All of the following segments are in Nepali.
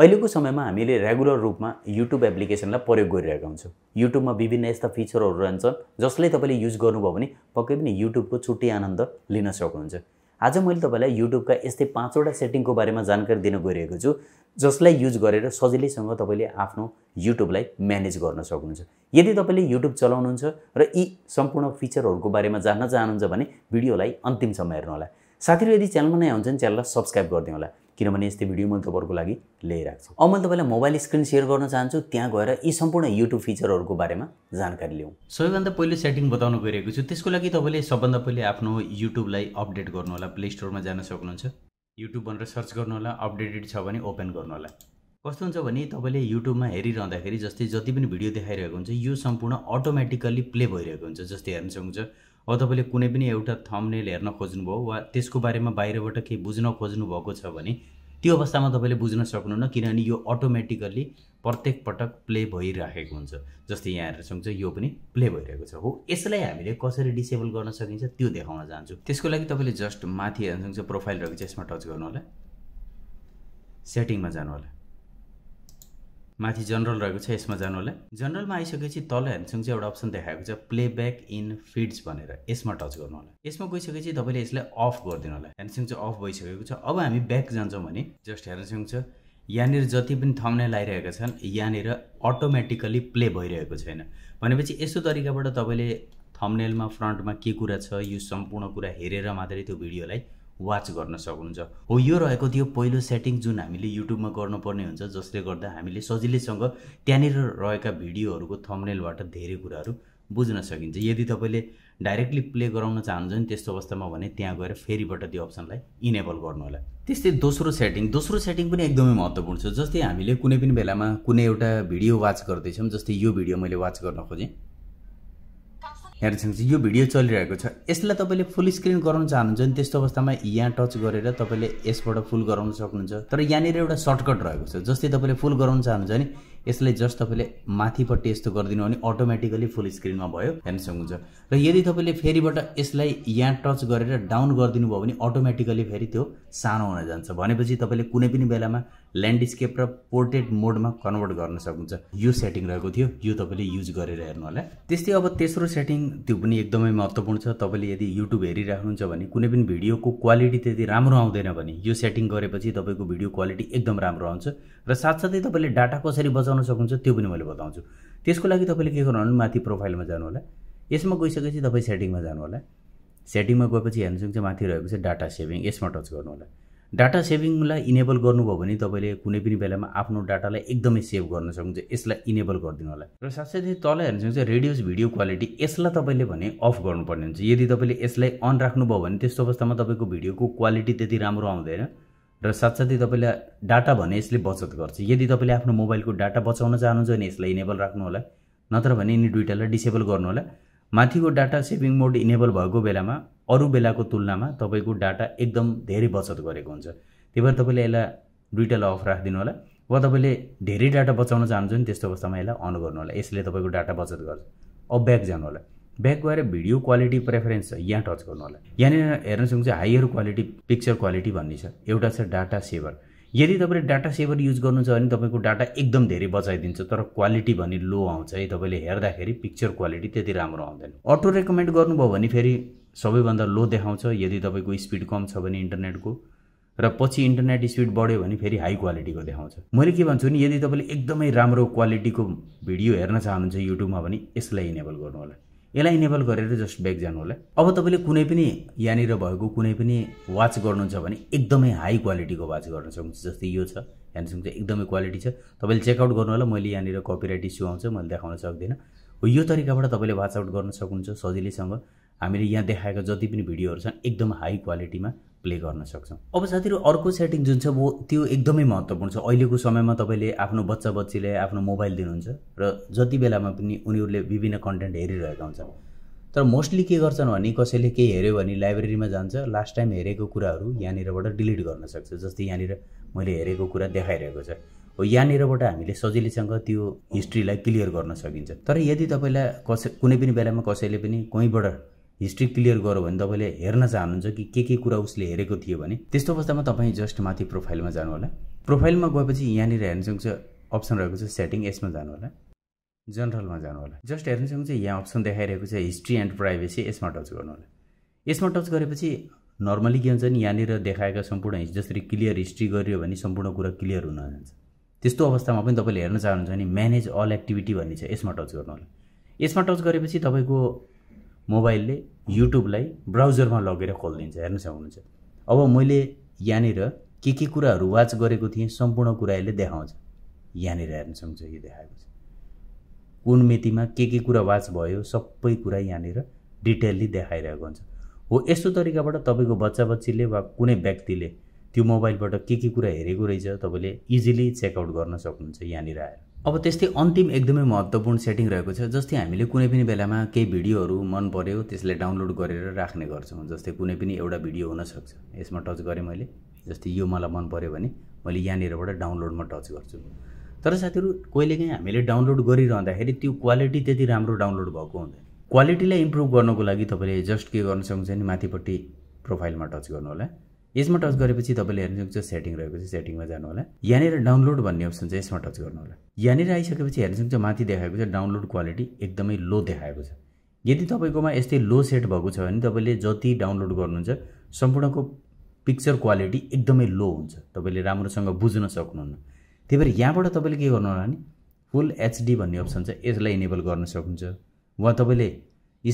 अहिलेको समयमा हामीले रेगुलर रूपमा युट्युब एप्लिकेसनलाई प्रयोग गरिरहेका हुन्छौँ युट्युबमा विभिन्न यस्ता फिचरहरू रहन्छन् जसले तपाईँले युज गर्नुभयो भने पक्कै पनि युट्युबको छुट्टी आनन्द लिन सक्नुहुन्छ आज मैले तपाईँलाई युट्युबका यस्तै पाँचवटा सेटिङको बारेमा जानकारी दिन गइरहेको छु जसलाई युज गरेर सजिलैसँग तपाईँले आफ्नो युट्युबलाई म्यानेज गर्न सक्नुहुन्छ यदि तपाईँले युट्युब चलाउनुहुन्छ र यी सम्पूर्ण फिचरहरूको बारेमा जान्न चाहनुहुन्छ भने भिडियोलाई अन्तिमसम्म हेर्नुहोला साथीहरू यदि च्यानलमा नयाँ भने च्यानललाई सब्सक्राइब गरिदिनु होला किनभने यस्तै भिडियो मैले तपाईँहरूको लागि ल्याइरहेको छु अब मैले तपाईँलाई मोबाइल स्क्रिन सेयर गर्न चाहन्छु त्यहाँ गएर यी सम्पूर्ण युट्युब फिचरहरूको बारेमा जानकारी लिउँ सबैभन्दा पहिले सेटिङ बताउनु गइरहेको छु त्यसको लागि तपाईँले सबभन्दा पहिले आफ्नो युट्युबलाई अपडेट गर्नु होला प्ले स्टोरमा जान सक्नुहुन्छ युट्युब भनेर सर्च गर्नु होला अपडेटेड छ भने ओपन गर्नु होला कस्तो हुन्छ भने तपाईँले युट्युबमा हेरिरहँदाखेरि जस्तै जति पनि भिडियो देखाइरहेको हुन्छ यो सम्पूर्ण अटोमेटिकल्ली प्ले भइरहेको हुन्छ जस्तै हेर्न सक्नुहुन्छ अब तपाईँले कुनै पनि एउटा थम्नेल हेर्न खोज्नुभयो वा त्यसको बारेमा बाहिरबाट केही बुझ्न खोज्नु भएको छ भने त्यो अवस्थामा तपाईँले बुझ्न सक्नुहुन्न किनभने यो अटोमेटिकल्ली प्रत्येक पटक प्ले भइराखेको हुन्छ जस्तै यहाँ हेरेर सक्छ यो पनि प्ले भइरहेको छ हो यसलाई हामीले कसरी डिसेबल गर्न सकिन्छ त्यो देखाउन चाहन्छु त्यसको लागि तपाईँले जस्ट माथि हेर्नुहुन्छ सक्छ प्रोफाइल रहेको छ यसमा टच गर्नु होला सेटिङमा जानु होला माथि जनरल रहेको छ यसमा जानु होला जनरलमा आइसकेपछि तल ह्यान्सुङ चाहिँ एउटा अप्सन देखाएको छ प्लेब्याक इन फिड्स भनेर यसमा टच गर्नु होला यसमा गइसकेपछि तपाईँले यसलाई अफ गरिदिनु होला ह्यान्सुङ चाहिँ अफ भइसकेको छ अब हामी ब्याक जान्छौँ भने जस्ट ह्यान्सुङ छ यहाँनिर जति पनि थम्नेल आइरहेका छन् यहाँनिर अटोमेटिकली प्ले भइरहेको छैन भनेपछि यस्तो तरिकाबाट तपाईँले थम्नेलमा फ्रन्टमा के कुरा छ यो सम्पूर्ण कुरा हेरेर मात्रै त्यो भिडियोलाई वाच गर्न सक्नुहुन्छ हो यो रहेको थियो पहिलो सेटिङ जुन हामीले युट्युबमा गर्नुपर्ने हुन्छ जसले गर्दा हामीले सजिलैसँग त्यहाँनिर रहेका भिडियोहरूको थम्नेलबाट धेरै कुराहरू बुझ्न सकिन्छ यदि तपाईँले डाइरेक्टली प्ले गराउन चाहनुहुन्छ नि त्यस्तो अवस्थामा भने त्यहाँ गएर फेरिबाट त्यो अप्सनलाई इनेबल गर्नुहोला त्यस्तै दोस्रो सेटिङ दोस्रो सेटिङ पनि एकदमै महत्त्वपूर्ण छ जस्तै हामीले कुनै पनि बेलामा कुनै एउटा भिडियो वाच गर्दैछौँ जस्तै यो भिडियो मैले वाच गर्न खोजेँ हेर्छन् यो भिडियो चलिरहेको छ यसलाई तपाईँले फुल स्क्रिन गराउन चाहनुहुन्छ भने त्यस्तो अवस्थामा यहाँ टच गरेर तपाईँले यसबाट फुल गराउन सक्नुहुन्छ तर यहाँनिर एउटा सर्टकट रहेको छ जस्तै तपाईँले फुल गराउन चाहनुहुन्छ भने यसलाई जस्ट तपाईँले माथिपट्टि यस्तो गरिदिनु भने अटोमेटिकली फुल स्क्रिनमा भयो हेर्न हुन्छ र यदि तपाईँले फेरिबाट यसलाई यहाँ टच गरेर डाउन गरिदिनु भयो भने अटोमेटिकली फेरि त्यो सानो हुन जान्छ भनेपछि तपाईँले कुनै पनि बेलामा ल्यान्डस्केप र पोर्ट्रेट मोडमा कन्भर्ट गर्न सक्नुहुन्छ यो सेटिङ रहेको थियो यो तपाईँले युज गरेर हेर्नु होला त्यस्तै अब तेस्रो सेटिङ त्यो पनि एकदमै महत्त्वपूर्ण छ तपाईँले यदि युट्युब हेरिराख्नुहुन्छ भने कुनै पनि भिडियोको क्वालिटी त्यति राम्रो आउँदैन भने यो सेटिङ गरेपछि तपाईँको भिडियो क्वालिटी एकदम राम्रो आउँछ र साथसाथै तपाईँले डाटा कसरी बचाउनु बचाउन सक्नुहुन्छ त्यो पनि मैले बताउँछु त्यसको लागि तपाईँले के गर्नु माथि प्रोफाइलमा जानु होला यसमा गइसकेपछि तपाईँ सेटिङमा जानु होला सेटिङमा गएपछि हेर्नु चाहिँ माथि रहेको छ डाटा सेभिङ यसमा टच गर्नु होला डाटा सेभिङलाई इनेबल गर्नुभयो भने तपाईँले कुनै पनि बेलामा आफ्नो डाटालाई एकदमै सेभ गर्न सक्नुहुन्छ यसलाई इनेबल गरिदिनु होला र साथसाथै तल हेर्नु चाहिँ रेडियोस भिडियो क्वालिटी यसलाई तपाईँले भने अफ गर्नुपर्ने हुन्छ यदि तपाईँले यसलाई अन राख्नुभयो भने त्यस्तो अवस्थामा तपाईँको भिडियोको क्वालिटी त्यति राम्रो आउँदैन र साथसाथै तपाईँलाई डाटा भने यसले बचत गर्छ यदि तपाईँले आफ्नो मोबाइलको डाटा बचाउन चाहनुहुन्छ भने यसलाई इनेबल राख्नु होला नत्र भने यिनी दुइटालाई डिसेबल गर्नु होला माथिको डाटा सेभिङ मोड इनेबल भएको बेलामा अरू बेलाको तुलनामा तपाईँको डाटा एकदम धेरै बचत गरेको हुन्छ त्यही भएर तपाईँले यसलाई दुइटालाई अफ राखिदिनु होला वा तपाईँले धेरै डाटा बचाउन चाहनुहुन्छ भने त्यस्तो अवस्थामा यसलाई अन गर्नु होला यसले तपाईँको डाटा बचत गर्छ अब ब्याक जानु होला ब्याक गएर भिडियो क्वालिटी प्रेफरेन्स छ यहाँ टच गर्नु होला यहाँनिर हेर्न सक्नु चाहिँ हायर क्वालिटी पिक्चर क्वालिटी भन्ने छ एउटा छ डाटा सेभर यदि तपाईँले डाटा सेभर युज गर्नु छ भने तपाईँको डाटा एकदम धेरै बचाइदिन्छ तर क्वालिटी भने लो आउँछ है तपाईँले हेर्दाखेरि पिक्चर क्वालिटी त्यति राम्रो आउँदैन अटो रेकमेन्ड गर्नुभयो भने फेरि सबैभन्दा लो देखाउँछ यदि तपाईँको स्पिड कम छ भने इन्टरनेटको र पछि इन्टरनेट स्पिड बढ्यो भने फेरि हाई क्वालिटीको देखाउँछ मैले के भन्छु भने यदि तपाईँले एकदमै राम्रो क्वालिटीको भिडियो हेर्न चाहनुहुन्छ युट्युबमा भने यसलाई इनेबल गर्नु होला यसलाई इनेबल गरेर जस्ट ब्याक जानु होला अब तपाईँले कुनै पनि यहाँनिर भएको कुनै पनि वाच गर्नुहुन्छ भने एकदमै हाई क्वालिटीको वाच गर्न सक्नुहुन्छ जस्तै यो छ ह्यान्डसङ चाहिँ एकदमै क्वालिटी छ तपाईँले चेकआउट गर्नु होला मैले यहाँनिर कपिराइट इस्यु आउँछ मैले देखाउन सक्दिनँ हो यो तरिकाबाट तपाईँले वाच आउट गर्न सक्नुहुन्छ सजिलैसँग हामीले यहाँ देखाएका जति पनि भिडियोहरू छन् एकदम हाई क्वालिटीमा प्ले गर्न सक्छौँ अब साथीहरू अर्को सेटिङ जुन छ त्यो एकदमै महत्त्वपूर्ण छ अहिलेको समयमा तपाईँले आफ्नो बच्चा बच्चीलाई आफ्नो मोबाइल दिनुहुन्छ र जति बेलामा पनि उनीहरूले विभिन्न कन्टेन्ट हेरिरहेका हुन्छन् तर मोस्टली के गर्छन् भने कसैले केही हेऱ्यो भने लाइब्रेरीमा जान्छ लास्ट टाइम हेरेको कुराहरू यहाँनिरबाट डिलिट गर्न सक्छ जस्तै यहाँनिर मैले हेरेको कुरा देखाइरहेको छ हो यहाँनिरबाट हामीले सजिलैसँग त्यो हिस्ट्रीलाई क्लियर गर्न सकिन्छ तर यदि तपाईँलाई कसै कुनै पनि बेलामा कसैले पनि कहीँबाट हिस्ट्री क्लियर गर्यो भने तपाईँले हेर्न चाहनुहुन्छ कि के के कुरा उसले हेरेको थियो भने त्यस्तो अवस्थामा तपाईँ जस्ट माथि प्रोफाइलमा जानु होला प्रोफाइलमा गएपछि यहाँनिर हेर्न सक्छ अप्सन रहेको छ सेटिङ यसमा जानु होला जनरलमा जानु होला जस्ट हेर्न सक्छ यहाँ अप्सन देखाइरहेको छ हिस्ट्री एन्ड प्राइभेसी यसमा टच गर्नु होला यसमा टच गरेपछि नर्मली के हुन्छ नि यहाँनिर देखाएका सम्पूर्ण जसरी क्लियर हिस्ट्री गरियो भने सम्पूर्ण कुरा क्लियर हुन जान्छ त्यस्तो अवस्थामा पनि तपाईँले हेर्न चाहनुहुन्छ भने म्यानेज अल एक्टिभिटी भन्ने छ यसमा टच गर्नुहोला यसमा टच गरेपछि तपाईँको मोबाइलले युट्युबलाई ब्राउजरमा लगेर खोलिदिन्छ हेर्न सक्नुहुन्छ अब मैले यहाँनिर के के कुराहरू वाच गरेको थिएँ सम्पूर्ण कुरा यसले देखाउँछ यहाँनिर हेर्न सक्छ यो देखाएको छ कुन मितिमा के के कुरा वाच भयो सबै कुरा यहाँनिर डिटेलली देखाइरहेको हुन्छ हो यस्तो तरिकाबाट तपाईँको बच्चा बच्चीले वा कुनै व्यक्तिले त्यो मोबाइलबाट के के कुरा हेरेको रहेछ तपाईँले इजिली चेकआउट गर्न सक्नुहुन्छ यहाँनिर आएर अब त्यस्तै अन्तिम एकदमै महत्त्वपूर्ण सेटिङ रहेको छ जस्तै हामीले कुनै पनि बेलामा केही भिडियोहरू मन पऱ्यो त्यसलाई डाउनलोड गरेर राख्ने गर्छौँ जस्तै कुनै पनि एउटा भिडियो हुनसक्छ यसमा टच गरेँ मैले जस्तै यो मलाई मन पऱ्यो भने मैले यहाँनिरबाट डाउनलोडमा टच गर्छु तर साथीहरू कहिलेकाहीँ हामीले डाउनलोड गरिरहँदाखेरि त्यो क्वालिटी त्यति राम्रो डाउनलोड भएको हुँदैन क्वालिटीलाई इम्प्रुभ गर्नको लागि तपाईँले जस्ट के गर्न सक्नुहुन्छ भने माथिपट्टि प्रोफाइलमा टच गर्नु होला यसमा टच गरेपछि तपाईँले हेर्नु सक्छ सेटिङ रहेको छ सेटिङमा जानु होला यहाँनिर डाउनलोड भन्ने अप्सन छ यसमा टच गर्नु होला यहाँनिर आइसकेपछि हेर्नु सक्छ माथि देखाएको छ डाउनलोड क्वालिटी एकदमै लो देखाएको छ यदि तपाईँकोमा यस्तै लो सेट भएको छ भने तपाईँले जति डाउनलोड गर्नुहुन्छ सम्पूर्णको पिक्चर क्वालिटी एकदमै लो हुन्छ तपाईँले राम्रोसँग बुझ्न सक्नुहुन्न त्यही भएर यहाँबाट तपाईँले के गर्नु होला भने फुल एचडी भन्ने अप्सन छ यसलाई इनेबल गर्न सक्नुहुन्छ वा तपाईँले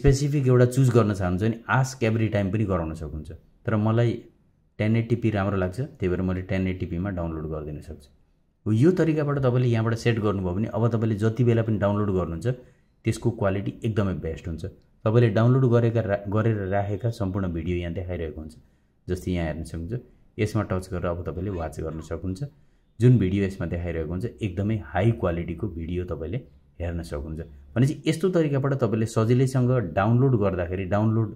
स्पेसिफिक एउटा चुज गर्न चाहनुहुन्छ भने आस्क एभ्री टाइम पनि गराउन सक्नुहुन्छ तर मलाई टेन एटिपी राम्रो लाग्छ त्यही भएर मैले टेन एटिपीमा डाउनलोड गरिदिन सक्छु यो तरिकाबाट तपाईँले यहाँबाट सेट गर्नुभयो भने अब तपाईँले जति बेला पनि डाउनलोड गर्नुहुन्छ त्यसको क्वालिटी एकदमै बेस्ट हुन्छ तपाईँले डाउनलोड गरेका गरेर राखेका सम्पूर्ण भिडियो यहाँ देखाइरहेको हुन्छ जस्तै यहाँ हेर्न सक्नुहुन्छ यसमा टच गरेर अब तपाईँले वाच गर्न सक्नुहुन्छ जुन भिडियो यसमा देखाइरहेको हुन्छ एकदमै हाई क्वालिटीको भिडियो तपाईँले हेर्न सक्नुहुन्छ भनेपछि यस्तो तरिकाबाट तपाईँले सजिलैसँग डाउनलोड गर्दाखेरि डाउनलोड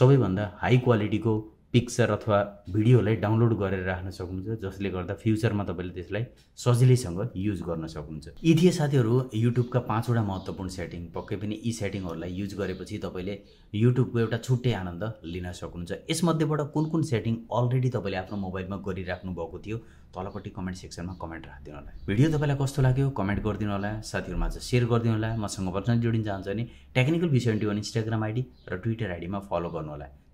सबैभन्दा हाई क्वालिटीको पिक्चर अथवा भिडियोलाई डाउनलोड गरेर राख्न सक्नुहुन्छ जसले गर्दा फ्युचरमा तपाईँले त्यसलाई सजिलैसँग युज गर्न सक्नुहुन्छ यी थिए साथीहरू युट्युबका पाँचवटा महत्त्वपूर्ण सेटिङ पक्कै पनि यी सेटिङहरूलाई युज गरेपछि तपाईँले युट्युबको एउटा छुट्टै आनन्द लिन सक्नुहुन्छ यसमध्येबाट कुन कुन सेटिङ अलरेडी तपाईँले आफ्नो मोबाइलमा गरिराख्नु भएको थियो तलपट्टि कमेन्ट सेक्सनमा कमेन्ट राखिदिनु होला भिडियो तपाईँलाई कस्तो लाग्यो कमेन्ट गरिदिनु होला साथीहरूमा चाहिँ सेयर गरिदिनु होला मसँग पर्सनल जोडिन चाहन्छ भने टेक्निकल भिसेन्टी वान इन्स्टाग्राम आइडी र ट्विटर आइडीमा फलो गर्नु होला